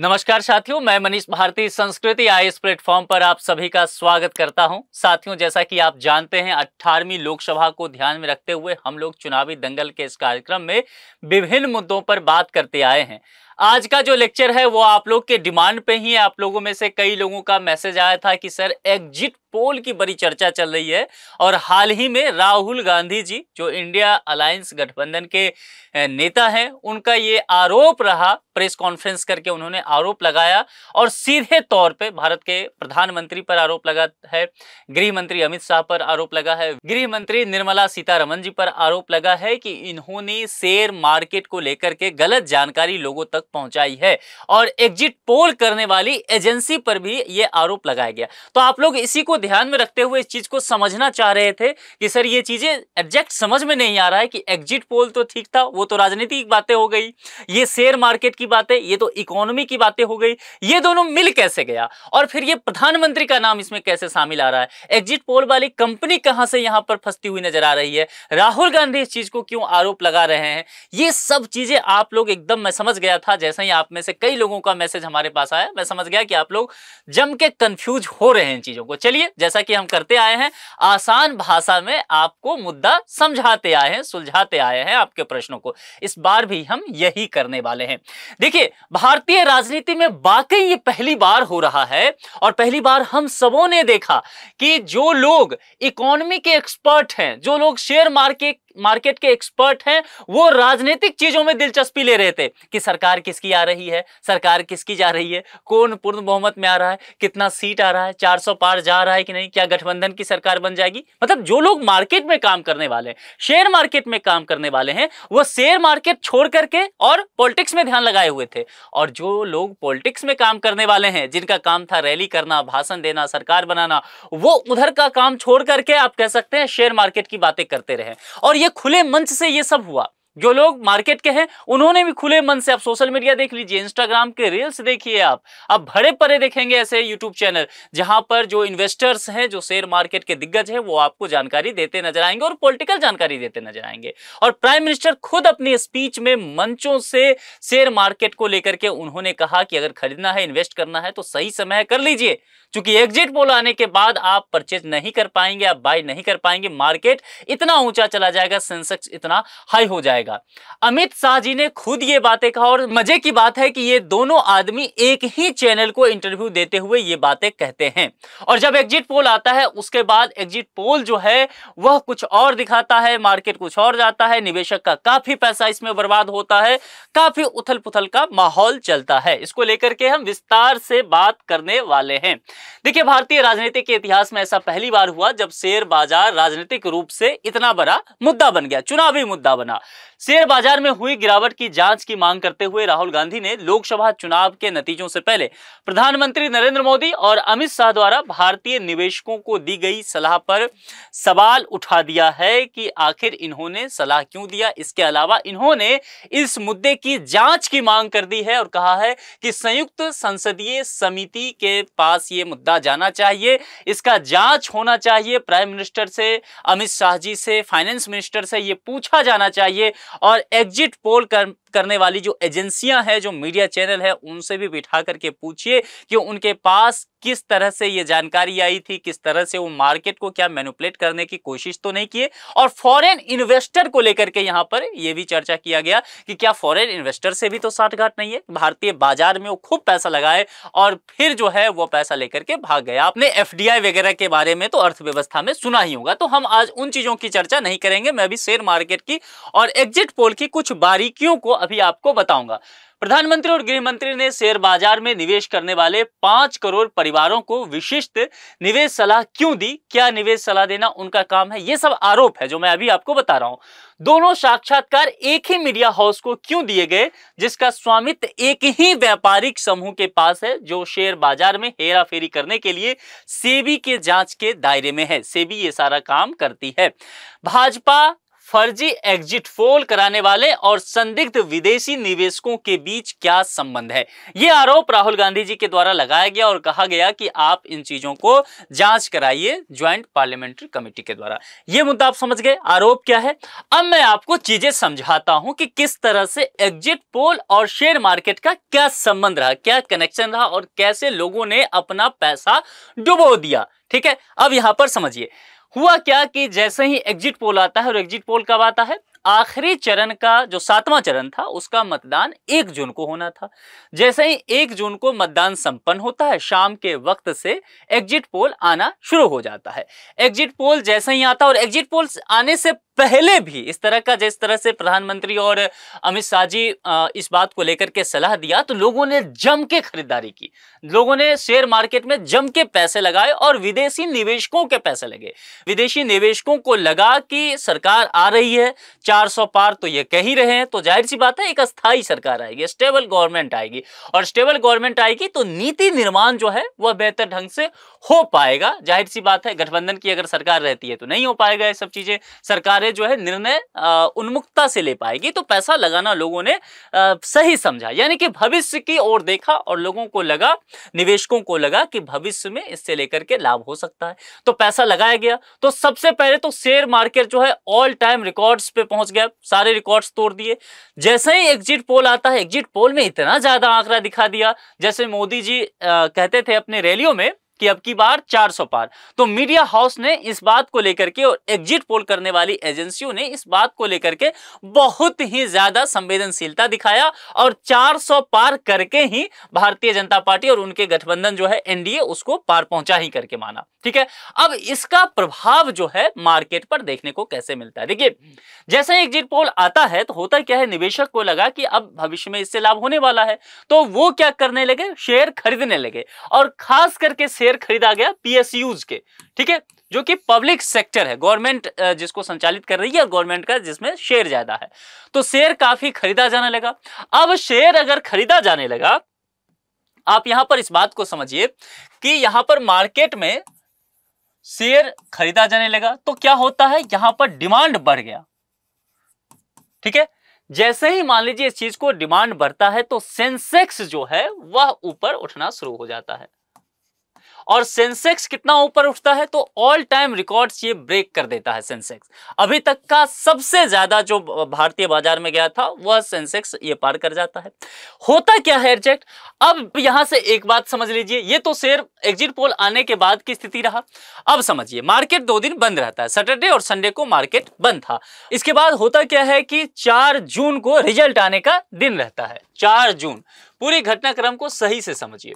नमस्कार साथियों मैं मनीष भारती संस्कृति आई इस प्लेटफॉर्म पर आप सभी का स्वागत करता हूं साथियों जैसा कि आप जानते हैं अट्ठारहवीं लोकसभा को ध्यान में रखते हुए हम लोग चुनावी दंगल के इस कार्यक्रम में विभिन्न मुद्दों पर बात करते आए हैं आज का जो लेक्चर है वो आप लोग के डिमांड पे ही है आप लोगों में से कई लोगों का मैसेज आया था कि सर एग्जिट पोल की बड़ी चर्चा चल रही है और हाल ही में राहुल गांधी जी जो इंडिया अलायंस गठबंधन के नेता हैं उनका ये आरोप रहा प्रेस कॉन्फ्रेंस करके उन्होंने आरोप लगाया और सीधे तौर पे भारत के प्रधानमंत्री पर आरोप लगा है गृह मंत्री अमित शाह पर आरोप लगा है गृह मंत्री निर्मला सीतारमन जी पर आरोप लगा है कि इन्होंने शेयर मार्केट को लेकर के गलत जानकारी लोगों तक तक पहुंचाई है और एग्जिट पोल करने वाली एजेंसी पर भी ये आरोप लगाया गया तो आप लोग इसी को ध्यान में रखते हुए इस चीज को समझना चाह रहे थे कि सर ये चीजें एग्जैक्ट समझ में नहीं आ रहा है कि एग्जिट पोल तो ठीक था वो तो राजनीतिक बातें हो गई ये शेयर मार्केट की बातें ये तो इकोनॉमी की बातें हो गई ये दोनों मिल कैसे गया और फिर ये प्रधानमंत्री का नाम इसमें कैसे शामिल आ रहा है एग्जिट पोल वाली कंपनी कहां से यहां पर फंसती हुई नजर आ रही है राहुल गांधी इस चीज को क्यों आरोप लगा रहे हैं ये सब चीजें आप लोग एकदम मैं समझ गया था था जैसे ही आप में से कई लोगों का मैसेज हमारे पास आया मैं समझ गया कि आप लोग जम के कंफ्यूज हो रहे हैं चीजों को चलिए जैसा कि हम करते आए हैं आसान भाषा में आपको मुद्दा समझाते आए हैं सुलझाते आए हैं आपके प्रश्नों को इस बार भी हम यही करने वाले हैं देखिए भारतीय राजनीति में वाकई ये पहली बार हो रहा है और पहली बार हम सबों ने देखा कि जो लोग इकोनॉमी के एक्सपर्ट हैं जो लोग शेयर मार्केट मार्केट के एक्सपर्ट हैं वो राजनीतिक चीजों में दिलचस्पी ले रहे थे कि सरकार किसकी आ रही है सरकार किसकी जा रही है कौन पूर्ण बहुमत में आ रहा है कितना सीट आ रहा है 400 पार जा रहा है कि नहीं क्या गठबंधन की सरकार बन जाएगी मतलब जो लोग मार्केट में काम करने वाले शेयर मार्केट में काम करने वाले हैं वो शेयर मार्केट छोड़ करके और पॉलिटिक्स में ध्यान लगाए हुए थे और जो लोग पॉलिटिक्स में काम करने वाले हैं जिनका काम था रैली करना भाषण देना सरकार बनाना वो उधर का काम छोड़ करके आप कह सकते हैं शेयर मार्केट की बातें करते रहे और ये खुले मंच से ये सब हुआ जो लोग मार्केट के हैं उन्होंने भी खुले मन से आप सोशल मीडिया देख लीजिए इंस्टाग्राम के रील्स देखिए आप अब भरे परे देखेंगे ऐसे यूट्यूब चैनल जहां पर जो इन्वेस्टर्स हैं जो शेयर मार्केट के दिग्गज हैं वो आपको जानकारी देते नजर आएंगे और पॉलिटिकल जानकारी देते नजर आएंगे और प्राइम मिनिस्टर खुद अपनी स्पीच में मंचों से शेयर मार्केट को लेकर के उन्होंने कहा कि अगर खरीदना है इन्वेस्ट करना है तो सही समय कर लीजिए चूंकि एग्जिट पोल आने के बाद आप परचेज नहीं कर पाएंगे आप बाय नहीं कर पाएंगे मार्केट इतना ऊंचा चला जाएगा सेंसेक्स इतना हाई हो जाएगा जाएगा अमित शाह जी ने खुद ये बातें कहा और मजे की बात है कि ये दोनों आदमी एक ही चैनल को इंटरव्यू देते हुए ये बातें कहते हैं और जब एग्जिट पोल आता है उसके बाद एग्जिट पोल जो है वह कुछ और दिखाता है मार्केट कुछ और जाता है निवेशक का काफी पैसा इसमें बर्बाद होता है काफी उथल पुथल का माहौल चलता है इसको लेकर के हम विस्तार से बात करने वाले हैं देखिए भारतीय राजनीति के इतिहास में ऐसा पहली बार हुआ जब शेयर बाजार राजनीतिक रूप से इतना बड़ा मुद्दा बन गया चुनावी मुद्दा बना शेयर बाजार में हुई गिरावट की जांच की मांग करते हुए राहुल गांधी ने लोकसभा चुनाव के नतीजों से पहले प्रधानमंत्री नरेंद्र मोदी और अमित शाह द्वारा भारतीय निवेशकों को दी गई सलाह पर सवाल उठा दिया है कि आखिर इन्होंने सलाह क्यों दिया इसके अलावा इन्होंने इस मुद्दे की जांच की मांग कर दी है और कहा है कि संयुक्त संसदीय समिति के पास ये मुद्दा जाना चाहिए इसका जांच होना चाहिए प्राइम मिनिस्टर से अमित शाह जी से फाइनेंस मिनिस्टर से ये पूछा जाना चाहिए और एग्जिट पोल कर, करने वाली जो एजेंसियां हैं जो मीडिया चैनल है उनसे भी बिठा करके पूछिए कि उनके पास किस तरह से ये जानकारी आई थी किस तरह से वो मार्केट को क्या मैनुपलेट करने की कोशिश तो नहीं किए और फॉरेन इन्वेस्टर को लेकर के यहाँ पर ये भी चर्चा किया गया कि क्या फॉरेन इन्वेस्टर से भी तो घाट नहीं है भारतीय बाजार में वो खूब पैसा लगाए और फिर जो है वो पैसा लेकर के भाग गया आपने एफ वगैरह के बारे में तो अर्थव्यवस्था में सुना ही होगा तो हम आज उन चीजों की चर्चा नहीं करेंगे मैं अभी शेयर मार्केट की और एक एग्जिट पोल की कुछ बारीकियों को अभी आपको बताऊंगा प्रधानमंत्री और गृह मंत्री ने शेयर बाजार में निवेश करने वाले पांच करोड़ परिवारों को विशिष्ट निवेश सलाह क्यों दी क्या निवेश सलाह देना उनका काम है ये सब आरोप है जो मैं अभी आपको बता रहा हूं दोनों साक्षात्कार एक ही मीडिया हाउस को क्यों दिए गए जिसका स्वामित्व एक ही व्यापारिक समूह के पास है जो शेयर बाजार में हेरा फेरी करने के लिए सेबी के जांच के दायरे में है सेबी ये सारा काम करती है भाजपा फर्जी एग्जिट पोल कराने वाले और संदिग्ध विदेशी निवेशकों के बीच क्या संबंध है यह आरोप राहुल गांधी जी के द्वारा लगाया गया और कहा गया कि आप इन चीजों को जांच कराइए ज्वाइंट पार्लियामेंट्री कमेटी के द्वारा यह मुद्दा आप समझ गए आरोप क्या है अब मैं आपको चीजें समझाता हूं कि किस तरह से एग्जिट पोल और शेयर मार्केट का क्या संबंध रहा क्या कनेक्शन रहा और कैसे लोगों ने अपना पैसा डुबो दिया ठीक है अब यहां पर समझिए हुआ क्या कि जैसे ही एग्जिट पोल आता है और एग्जिट पोल कब आता है आखिरी चरण का जो सातवां चरण था उसका मतदान एक जून को होना था जैसे ही एक जून को मतदान संपन्न होता है शाम के वक्त से एग्जिट पोल आना शुरू हो जाता है एग्जिट पोल जैसे ही आता है और एग्जिट पोल आने से पहले भी इस तरह का जिस तरह से प्रधानमंत्री और अमित शाह जी इस बात को लेकर के सलाह दिया तो लोगों ने जम के खरीदारी की लोगों ने शेयर मार्केट में जम के पैसे लगाए और विदेशी निवेशकों के पैसे लगे विदेशी निवेशकों को लगा कि सरकार आ रही है 400 पार तो ये कह ही रहे हैं तो जाहिर सी बात है एक अस्थायी सरकार आएगी स्टेबल गवर्नमेंट आएगी और स्टेबल गवर्नमेंट आएगी तो नीति निर्माण जो है वह बेहतर ढंग से हो पाएगा जाहिर सी बात है गठबंधन की अगर सरकार रहती है तो नहीं हो पाएगा ये सब चीजें सरकार सारे जो है निर्णय उन्मुक्तता से ले पाएगी तो पैसा लगाना लोगों ने आ, सही समझा यानी कि भविष्य की ओर देखा और लोगों को लगा निवेशकों को लगा कि भविष्य में इससे लेकर के लाभ हो सकता है तो पैसा लगाया गया तो सबसे पहले तो शेयर मार्केट जो है ऑल टाइम रिकॉर्ड्स पे पहुंच गया सारे रिकॉर्ड्स तोड़ दिए जैसे ही एग्जिट पोल आता है एग्जिट पोल में इतना ज्यादा आंकड़ा दिखा दिया जैसे मोदी जी आ, कहते थे अपने रैलियों में कि अब की बार 400 पार तो मीडिया हाउस ने इस बात को लेकर के और एग्जिट पोल करने वाली एजेंसियों ने इस बात को लेकर के बहुत ही ज्यादा संवेदनशीलता दिखाया और 400 पार करके ही भारतीय जनता पार्टी और उनके गठबंधन जो है एनडीए उसको पार पहुंचा ही करके माना ठीक है अब इसका प्रभाव जो है मार्केट पर देखने को कैसे मिलता है देखिए जैसे एग्जिट पोल आता है तो होता क्या है निवेशक को लगा कि अब भविष्य में इससे लाभ होने वाला है तो वो क्या करने लगे शेयर खरीदने लगे और खास करके शेयर खरीदा गया पीएसयूज के ठीक है जो कि पब्लिक सेक्टर है गवर्नमेंट जिसको संचालित कर रही है गवर्नमेंट का जिसमें शेयर ज्यादा है तो शेयर काफी खरीदा जाने लगा अब शेयर अगर खरीदा जाने लगा आप यहां पर इस बात को समझिए कि यहां पर मार्केट में शेयर खरीदा जाने लगा तो क्या होता है यहां पर डिमांड बढ़ गया ठीक है जैसे ही मान लीजिए इस चीज को डिमांड बढ़ता है तो सेंसेक्स जो है वह ऊपर उठना शुरू हो जाता है और सेंसेक्स कितना ऊपर उठता है तो ऑल टाइम रिकॉर्ड्स ये ब्रेक कर देता है सेंसेक्स अभी तक का सबसे ज्यादा जो भारतीय बाजार में गया था वह सेंसेक्स ये पार कर जाता है होता क्या है एग्जैक्ट अब यहां से एक बात समझ लीजिए ये तो शेयर एग्जिट पोल आने के बाद की स्थिति रहा अब समझिए मार्केट दो दिन बंद रहता है सैटरडे और संडे को मार्केट बंद था इसके बाद होता क्या है कि चार जून को रिजल्ट आने का दिन रहता है चार जून पूरी घटनाक्रम को सही से समझिए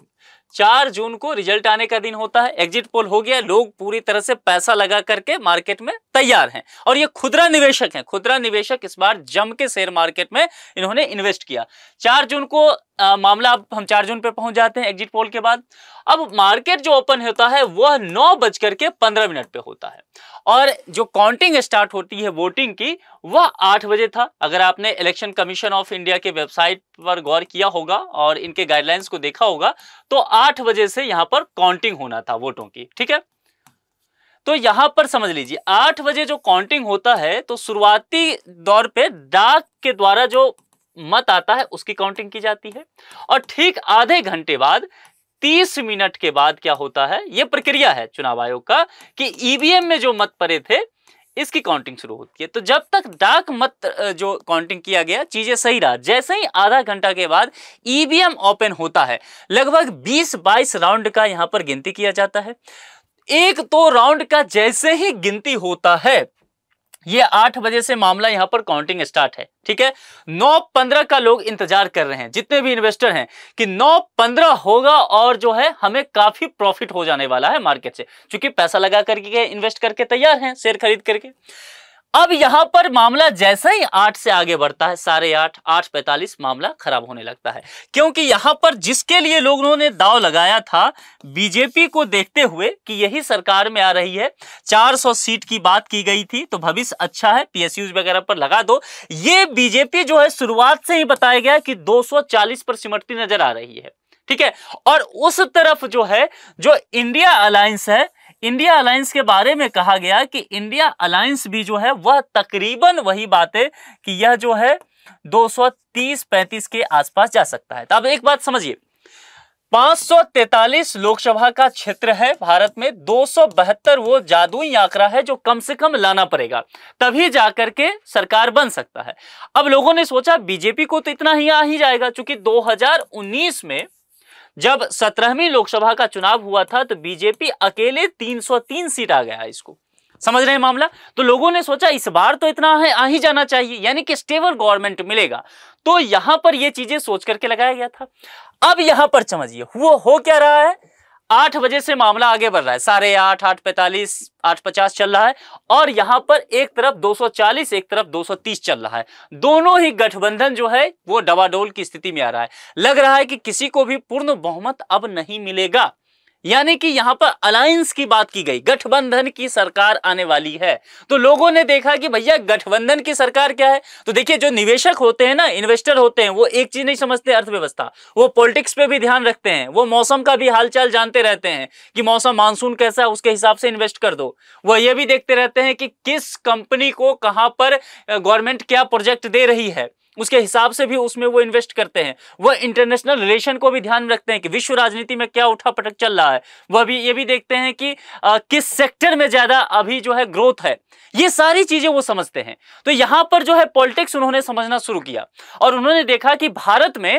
चार जून को रिजल्ट आने का दिन होता है एग्जिट पोल हो गया लोग पूरी तरह से पैसा लगा करके मार्केट में तैयार हैं और ये खुदरा निवेशक हैं खुदरा निवेशक इस बार जम के शेयर मार्केट में इन्होंने इन्वेस्ट किया चार जून को आ, मामला अब हम चार जून पे पहुंच जाते हैं एग्जिट पोल के बाद अब मार्केट जो ओपन होता है वह नौ बज करके पंद्रह मिनट पे होता है और जो काउंटिंग स्टार्ट होती है वोटिंग की वह आठ बजे था अगर आपने इलेक्शन कमीशन ऑफ इंडिया के वेबसाइट पर गौर किया होगा और इनके गाइडलाइंस को देखा होगा तो आठ बजे से यहां पर काउंटिंग होना था वोटों की ठीक है तो यहां पर समझ लीजिए आठ बजे जो काउंटिंग होता है तो शुरुआती दौर पे डाक के द्वारा जो मत आता है उसकी काउंटिंग की जाती है और ठीक आधे घंटे बाद 30 मिनट के बाद क्या होता है यह प्रक्रिया है चुनाव आयोग का कि ईवीएम e में जो मत पड़े थे इसकी काउंटिंग शुरू होती है तो जब तक डाक मत जो काउंटिंग किया गया चीजें सही रहा जैसे ही आधा घंटा के बाद ईवीएम e ओपन होता है लगभग 20-22 राउंड का यहां पर गिनती किया जाता है एक तो राउंड का जैसे ही गिनती होता है ये आठ बजे से मामला यहां पर काउंटिंग स्टार्ट है ठीक है नौ पंद्रह का लोग इंतजार कर रहे हैं जितने भी इन्वेस्टर हैं कि नौ पंद्रह होगा और जो है हमें काफी प्रॉफिट हो जाने वाला है मार्केट से क्योंकि पैसा लगा करके इन्वेस्ट करके तैयार हैं शेयर खरीद करके अब यहां पर मामला जैसा ही आठ से आगे बढ़ता है साढ़े आठ आठ पैंतालीस मामला खराब होने लगता है क्योंकि यहां पर जिसके लिए लोगों ने दाव लगाया था बीजेपी को देखते हुए कि यही सरकार में आ रही है 400 सीट की बात की गई थी तो भविष्य अच्छा है पीएसयू वगैरह पर लगा दो ये बीजेपी जो है शुरुआत से ही बताया गया कि दो पर सिमटती नजर आ रही है ठीक है और उस तरफ जो है जो इंडिया अलायंस है इंडिया अलायंस के बारे में कहा गया कि इंडिया अलायंस भी जो है वह तकरीबन वही बात है कि यह जो है 230-35 के आसपास जा सकता है तो अब एक बात समझिए 543 लोकसभा का क्षेत्र है भारत में दो वो जादुई आंकड़ा है जो कम से कम लाना पड़ेगा तभी जाकर के सरकार बन सकता है अब लोगों ने सोचा बीजेपी को तो इतना ही आ ही जाएगा क्योंकि 2019 में जब सत्रहवीं लोकसभा का चुनाव हुआ था तो बीजेपी अकेले 303 सीट आ गया इसको समझ रहे हैं मामला तो लोगों ने सोचा इस बार तो इतना है आ ही जाना चाहिए यानी कि स्टेबल गवर्नमेंट मिलेगा तो यहां पर यह चीजें सोच करके लगाया गया था अब यहां पर समझिए वो हो क्या रहा है आठ बजे से मामला आगे बढ़ रहा है साढ़े आठ आठ पैंतालीस आठ पचास चल रहा है और यहां पर एक तरफ 240 एक तरफ 230 चल रहा है दोनों ही गठबंधन जो है वो डबाडोल की स्थिति में आ रहा है लग रहा है कि किसी को भी पूर्ण बहुमत अब नहीं मिलेगा यानी कि यहां पर अलायंस की बात की गई गठबंधन की सरकार आने वाली है तो लोगों ने देखा कि भैया गठबंधन की सरकार क्या है तो देखिए जो निवेशक होते हैं ना इन्वेस्टर होते हैं वो एक चीज नहीं समझते अर्थव्यवस्था वो पॉलिटिक्स पे भी ध्यान रखते हैं वो मौसम का भी हालचाल जानते रहते हैं कि मौसम मानसून कैसा है उसके हिसाब से इन्वेस्ट कर दो वह यह भी देखते रहते हैं कि किस कंपनी को कहां पर गवर्नमेंट क्या प्रोजेक्ट दे रही है उसके हिसाब से भी उसमें वो इन्वेस्ट करते हैं वह इंटरनेशनल रिलेशन को भी ध्यान रखते हैं कि विश्व राजनीति में क्या उठा पटक चल रहा है वह भी ये भी देखते हैं कि आ, किस सेक्टर में ज्यादा अभी जो है ग्रोथ है ये सारी चीजें वो समझते हैं तो यहां पर जो है पॉलिटिक्स उन्होंने समझना शुरू किया और उन्होंने देखा कि भारत में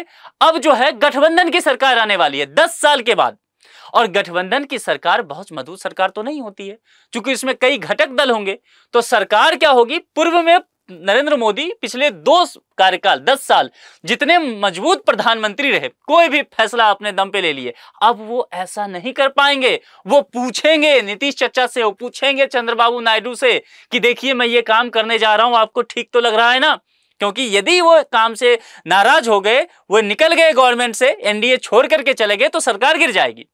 अब जो है गठबंधन की सरकार आने वाली है दस साल के बाद और गठबंधन की सरकार बहुत मधुर सरकार तो नहीं होती है क्योंकि इसमें कई घटक दल होंगे तो सरकार क्या होगी पूर्व में नरेंद्र मोदी पिछले दो कार्यकाल दस साल जितने मजबूत प्रधानमंत्री रहे कोई भी फैसला अपने दम पे ले लिए अब वो ऐसा नहीं कर पाएंगे वो पूछेंगे नीतीश चचा से वो पूछेंगे चंद्रबाबू नायडू से कि देखिए मैं ये काम करने जा रहा हूं आपको ठीक तो लग रहा है ना क्योंकि यदि वो काम से नाराज हो गए वो निकल गए गवर्नमेंट से एनडीए छोड़ करके चले गए तो सरकार गिर जाएगी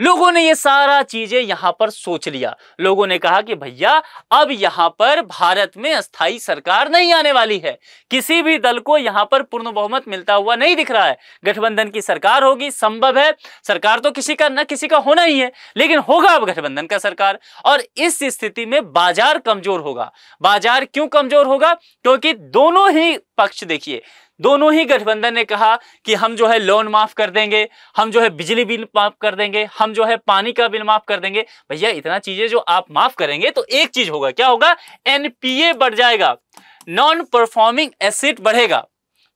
लोगों ने ये सारा चीजें यहां पर सोच लिया लोगों ने कहा कि भैया अब यहां पर भारत में स्थायी सरकार नहीं आने वाली है किसी भी दल को यहां पर पूर्ण बहुमत मिलता हुआ नहीं दिख रहा है गठबंधन की सरकार होगी संभव है सरकार तो किसी का न किसी का होना ही है लेकिन होगा अब गठबंधन का सरकार और इस स्थिति में बाजार कमजोर होगा बाजार क्यों कमजोर होगा क्योंकि दोनों ही पक्ष देखिए दोनों ही गठबंधन ने कहा कि हम जो है लोन माफ कर देंगे हम जो है बिजली बिल माफ कर देंगे हम जो है पानी का बिल माफ कर देंगे भैया इतना चीजें जो आप माफ करेंगे तो एक चीज होगा क्या होगा एनपीए बढ़ जाएगा नॉन परफॉर्मिंग एसेट बढ़ेगा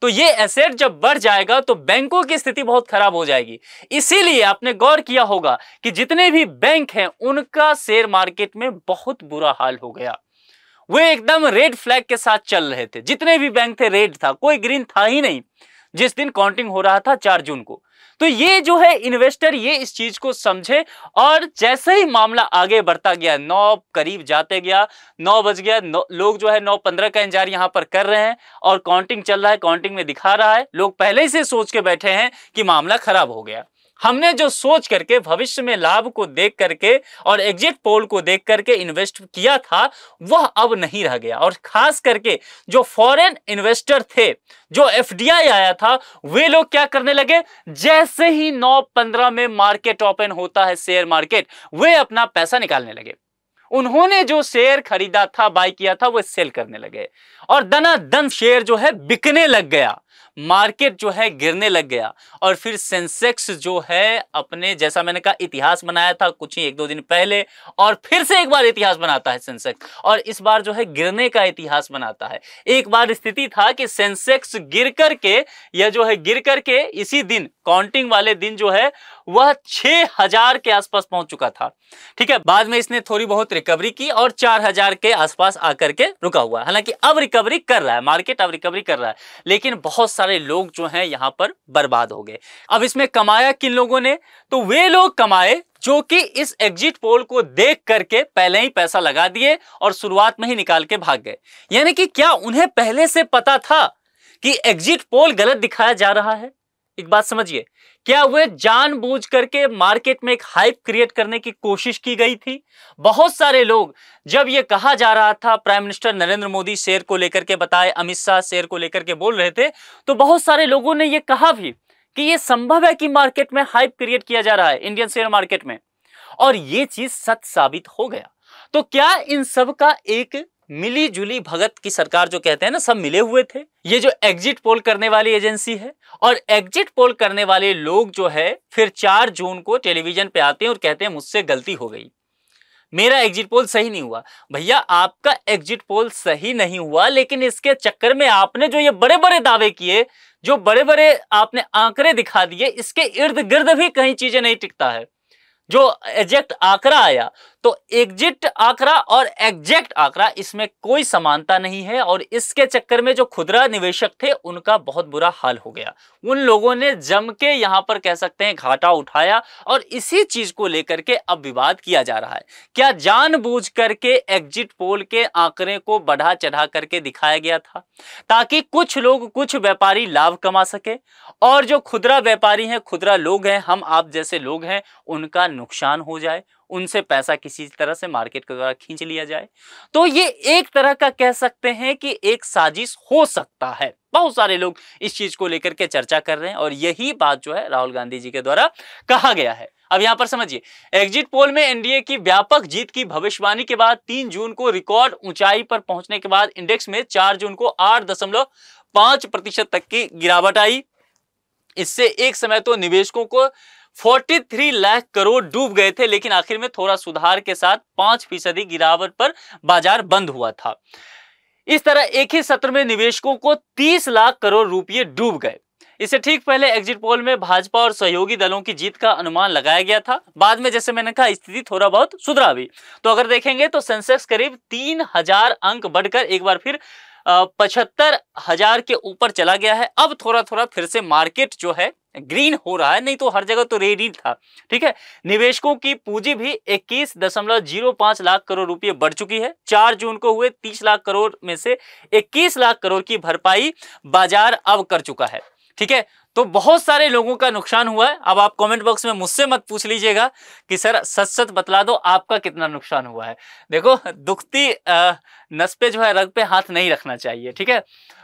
तो ये एसेट जब बढ़ जाएगा तो बैंकों की स्थिति बहुत खराब हो जाएगी इसीलिए आपने गौर किया होगा कि जितने भी बैंक हैं उनका शेयर मार्केट में बहुत बुरा हाल हो गया वे एकदम रेड फ्लैग के साथ चल रहे थे जितने भी बैंक थे रेड था कोई ग्रीन था ही नहीं जिस दिन काउंटिंग हो रहा था चार जून को तो ये जो है इन्वेस्टर ये इस चीज को समझे और जैसे ही मामला आगे बढ़ता गया नौ करीब जाते गया नौ बज गया नौ, लोग जो है नौ पंद्रह का इंतजार यहां पर कर रहे हैं और काउंटिंग चल रहा है काउंटिंग में दिखा रहा है लोग पहले से सोच के बैठे हैं कि मामला खराब हो गया हमने जो सोच करके भविष्य में लाभ को देख करके और एग्जिट पोल को देख करके इन्वेस्ट किया था वह अब नहीं रह गया और खास करके जो फॉरेन इन्वेस्टर थे जो एफडीआई आया था वे लोग क्या करने लगे जैसे ही 9-15 में मार्केट ओपन होता है शेयर मार्केट वे अपना पैसा निकालने लगे उन्होंने जो शेयर खरीदा था बाय किया था वह सेल करने लगे और दना दन शेयर जो है बिकने लग गया मार्केट जो है गिरने लग गया और फिर सेंसेक्स जो है अपने जैसा मैंने कहा इतिहास बनाया था कुछ ही एक दो दिन पहले और फिर से एक बार इतिहास बनाता है सेंसेक्स और इस बार जो है गिरने का इतिहास बनाता है एक बार स्थिति था कि सेंसेक्स गिर करके या जो है गिर करके इसी दिन काउंटिंग वाले दिन जो है वह छह हजार के आसपास पहुंच चुका था ठीक है बाद में इसने थोड़ी बहुत रिकवरी की और चार हजार के आसपास आकर के रुका हुआ है हालांकि अब रिकवरी कर रहा है मार्केट अब रिकवरी कर रहा है लेकिन बहुत बहुत सारे लोग जो हैं यहाँ पर बर्बाद हो गए अब इसमें कमाया किन लोगों ने तो वे लोग कमाए जो कि इस एग्जिट पोल को देख करके पहले ही पैसा लगा दिए और शुरुआत में ही निकाल के भाग गए यानी कि क्या उन्हें पहले से पता था कि एग्जिट पोल गलत दिखाया जा रहा है एक बात समझिए क्या वे जानबूझ करके मार्केट में एक हाइप क्रिएट करने की कोशिश की गई थी बहुत सारे लोग जब ये कहा जा रहा था prime minister Narendra Modi share को लेकर के बताए अमित शाह शेयर को लेकर के बोल रहे थे तो बहुत सारे लोगों ने यह कहा भी कि यह संभव है कि मार्केट में हाइप क्रिएट किया जा रहा है इंडियन शेयर मार्केट में और ये चीज सच साबित हो गया तो क्या इन सब का एक मिली जुली भगत की सरकार जो कहते हैं ना सब मिले हुए थे ये जो एग्जिट पोल करने वाली एजेंसी है और एग्जिट पोल करने वाले लोग जो है फिर चार जून को टेलीविजन पे आते हैं और कहते हैं मुझसे गलती हो गई मेरा एग्जिट पोल सही नहीं हुआ भैया आपका एग्जिट पोल सही नहीं हुआ लेकिन इसके चक्कर में आपने जो ये बड़े बड़े दावे किए जो बड़े बड़े आपने आंकड़े दिखा दिए इसके इर्द गिर्द भी कहीं चीजें नहीं टिकता है जो एग्जैक्ट आंकड़ा आया तो एग्जिट आंकड़ा और एग्जैक्ट आंकड़ा इसमें कोई समानता नहीं है और इसके चक्कर में जो खुदरा निवेशक थे उनका बहुत बुरा हाल हो गया उन लोगों ने जम के यहाँ पर कह सकते हैं घाटा उठाया और इसी चीज को लेकर के अब विवाद किया जा रहा है क्या जानबूझ करके एग्जिट पोल के आंकड़े को बढ़ा चढ़ा करके दिखाया गया था ताकि कुछ लोग कुछ व्यापारी लाभ कमा सके और जो खुदरा व्यापारी हैं खुदरा लोग हैं हम आप जैसे लोग हैं उनका नुकसान हो जाए उनसे पैसा किसी तरह से मार्केट के द्वारा खींच लिया जाए तो ये एक तरह का कह सकते हैं कि एक साजिश हो सकता है बहुत सारे लोग इस चीज को लेकर के चर्चा कर रहे हैं और यही बात जो है राहुल गांधी जी के द्वारा कहा गया है अब यहां पर समझिए एग्जिट पोल में एनडीए की व्यापक जीत की भविष्यवाणी के बाद तीन जून को रिकॉर्ड ऊंचाई पर पहुंचने के बाद इंडेक्स में चार जून को आठ दशमलव पांच प्रतिशत तक की गिरावट आई इससे एक समय तो निवेशकों को 43 लाख करोड़ डूब गए थे लेकिन आखिर में थोड़ा सुधार के साथ पांच फीसदी गिरावट पर बाजार बंद हुआ था इस तरह एक ही सत्र में निवेशकों को 30 लाख करोड़ रुपये डूब गए इससे ठीक पहले एग्जिट पोल में भाजपा और सहयोगी दलों की जीत का अनुमान लगाया गया था बाद में जैसे मैंने कहा स्थिति थोड़ा बहुत सुधरा भी तो अगर देखेंगे तो सेंसेक्स करीब तीन हजार अंक बढ़कर एक बार फिर पचहत्तर हजार के ऊपर चला गया है अब थोड़ा थोड़ा फिर से मार्केट जो है ग्रीन हो रहा है नहीं तो हर जगह तो रेड ही था ठीक है निवेशकों की पूंजी भी 21.05 लाख करोड़ रुपए बढ़ चुकी है 4 जून को हुए 30 लाख करोड़ में से 21 लाख करोड़ की भरपाई बाजार अब कर चुका है ठीक है तो बहुत सारे लोगों का नुकसान हुआ है अब आप कमेंट बॉक्स में मुझसे मत पूछ लीजिएगा कि सर सच सच बतला दो आपका कितना नुकसान हुआ है देखो दुखती नस पे जो है रग पे हाथ नहीं रखना चाहिए ठीक है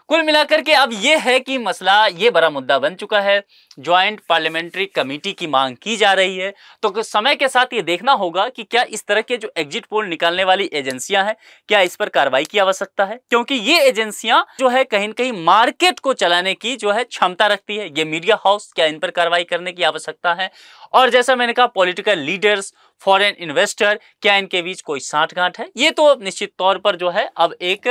कुल मिलाकर के अब यह है कि मसला ये बड़ा मुद्दा बन चुका है ज्वाइंट पार्लियामेंट्री कमेटी की मांग की जा रही है तो समय के साथ ये देखना होगा कि क्या इस तरह के जो एग्जिट पोल निकालने वाली एजेंसियां हैं क्या इस पर कार्रवाई की आवश्यकता है क्योंकि ये एजेंसियां जो है कहीं ना कहीं मार्केट को चलाने की जो है क्षमता रखती है ये मीडिया हाउस क्या इन पर कार्रवाई करने की आवश्यकता है और जैसा मैंने कहा पॉलिटिकल लीडर्स फॉरेन इन्वेस्टर क्या इनके बीच कोई साठगांठ है ये तो निश्चित तौर पर जो है अब एक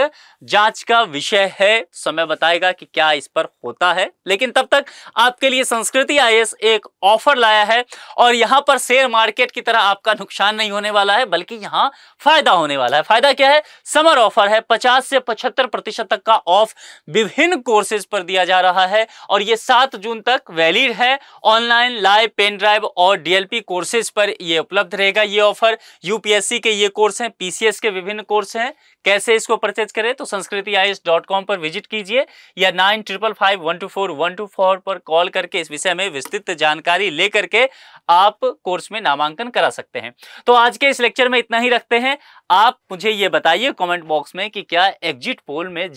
जांच का विषय है समय बताएगा कि क्या इस पर होता है लेकिन तब तक आपके लिए संस्कृति आई एक ऑफर लाया है और यहां पर शेयर मार्केट की तरह आपका नुकसान नहीं होने वाला है बल्कि यहां फायदा होने वाला है फायदा क्या है समर ऑफर है पचास से पचहत्तर प्रतिशत तक का ऑफ विभिन्न कोर्सेज पर दिया जा रहा है और ये सात जून तक वैलिड है ऑनलाइन लाइव पेन ड्राइव और डीएलपी कोर्सेज पर यह उपलब्ध रहेगा ये ऑफर यूपीएससी के ये कोर्स हैं पीसीएस के विभिन्न कोर्स हैं कैसे इसको परचेज करें तो संस्कृति आई डॉट कॉम पर विजिट कीजिए या nine triple five one two four one two four पर कॉल करके इस विषय में विस्तृत जानकारी लेकर के आप कोर्स में नामांकन करा सकते हैं तो आज के इस लेक्चर में इतना ही रखते हैं आप मुझे ये बताइए कमेंट बॉक्स में कि क्या एग्जिट पोल में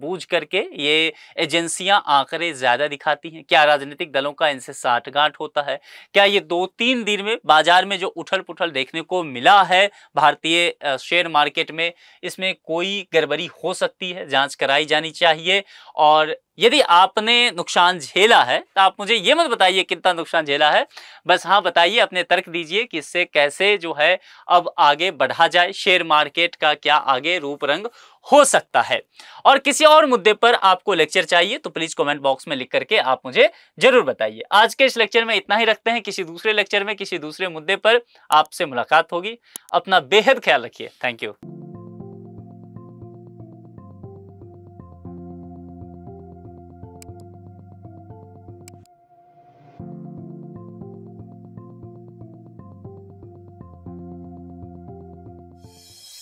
बूझ करके ये एजेंसियां आंकड़े ज्यादा दिखाती हैं क्या राजनीतिक दलों का इनसे साठगांठ होता है क्या ये दो तीन दिन में बाजार में जो उठल पुठल देखने को मिला है भारतीय शेयर मार्केट में इसमें में कोई गड़बड़ी हो सकती है जांच कराई जानी चाहिए और यदि आपने नुकसान झेला है तो आप मुझे ये मत बताइए कितना नुकसान झेला है बस हाँ बताइए अपने तर्क दीजिए कि इससे कैसे जो है अब आगे बढ़ा जाए शेयर मार्केट का क्या आगे रूप रंग हो सकता है और किसी और मुद्दे पर आपको लेक्चर चाहिए तो प्लीज कमेंट बॉक्स में लिख करके आप मुझे जरूर बताइए आज के इस लेक्चर में इतना ही रखते हैं किसी दूसरे लेक्चर में किसी दूसरे मुद्दे पर आपसे मुलाकात होगी अपना बेहद ख्याल रखिए थैंक यू